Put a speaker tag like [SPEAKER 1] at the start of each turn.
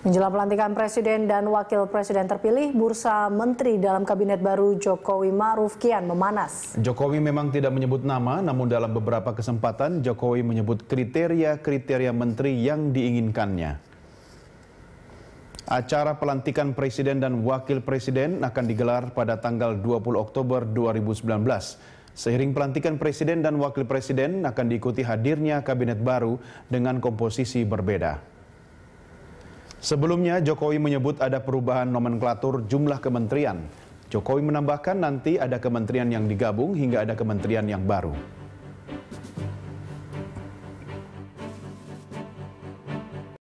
[SPEAKER 1] Menjelang pelantikan presiden dan wakil presiden terpilih, bursa menteri dalam kabinet baru Jokowi Maruf kian memanas.
[SPEAKER 2] Jokowi memang tidak menyebut nama, namun dalam beberapa kesempatan Jokowi menyebut kriteria-kriteria menteri yang diinginkannya. Acara pelantikan presiden dan wakil presiden akan digelar pada tanggal 20 Oktober 2019. Seiring pelantikan presiden dan wakil presiden akan diikuti hadirnya kabinet baru dengan komposisi berbeda. Sebelumnya Jokowi menyebut ada perubahan nomenklatur jumlah kementerian. Jokowi menambahkan nanti ada kementerian yang digabung hingga ada kementerian yang baru.